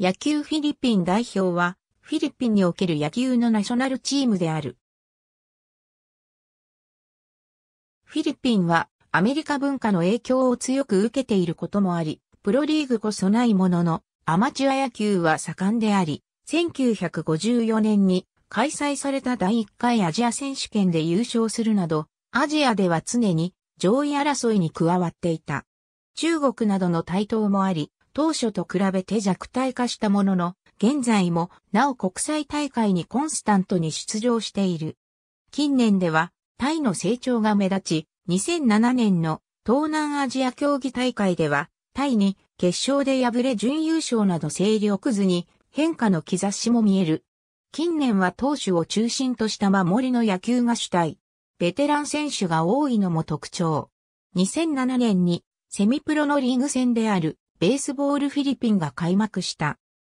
野球フィリピン代表は、フィリピンにおける野球のナショナルチームである。フィリピンは、アメリカ文化の影響を強く受けていることもあり、プロリーグこそないものの、アマチュア野球は盛んであり、1954年に開催された第1回アジア選手権で優勝するなど、アジアでは常に上位争いに加わっていた。中国などの台頭もあり、当初と比べて弱体化したものの、現在もなお国際大会にコンスタントに出場している。近年ではタイの成長が目立ち、2007年の東南アジア競技大会では、タイに決勝で敗れ準優勝など勢力図に変化の兆しも見える。近年は投手を中心とした守りの野球が主体。ベテラン選手が多いのも特徴。2007年にセミプロのリーグ戦であるベースボールフィリピンが開幕した。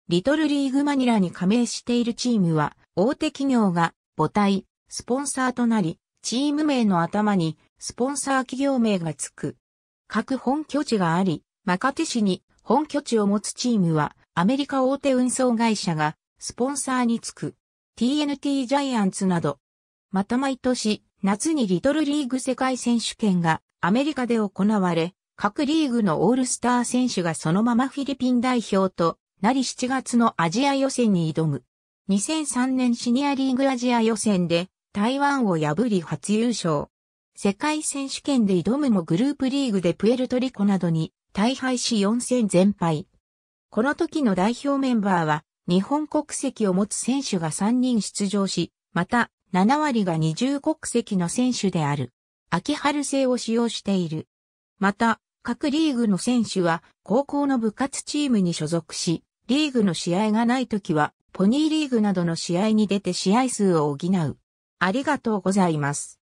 リトルリーグマニラに加盟しているチームは、大手企業が母体、スポンサーとなり、チーム名の頭にスポンサー企業名がつく。各本拠地があり、マカテ市に本拠地を持つチームは、アメリカ大手運送会社がスポンサーにつく。TNT ジャイアンツなど。また毎年、夏にリトルリーグ世界選手権がアメリカで行われ、各リーグのオールスター選手がそのままフィリピン代表となり7月のアジア予選に挑む。2003年シニアリーグアジア予選で台湾を破り初優勝。世界選手権で挑むもグループリーグでプエルトリコなどに大敗し4戦全敗。この時の代表メンバーは日本国籍を持つ選手が3人出場し、また7割が二重国籍の選手である。秋春制を使用している。また、各リーグの選手は高校の部活チームに所属し、リーグの試合がない時はポニーリーグなどの試合に出て試合数を補う。ありがとうございます。